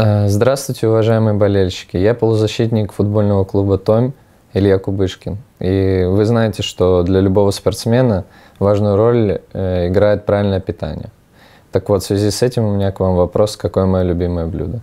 А, здравствуйте, уважаемые болельщики. Я полузащитник футбольного клуба Том Илья Кубышкин. И вы знаете, что для любого спортсмена важную роль э, играет правильное питание. Так вот, в связи с этим у меня к вам вопрос, какое мое любимое блюдо?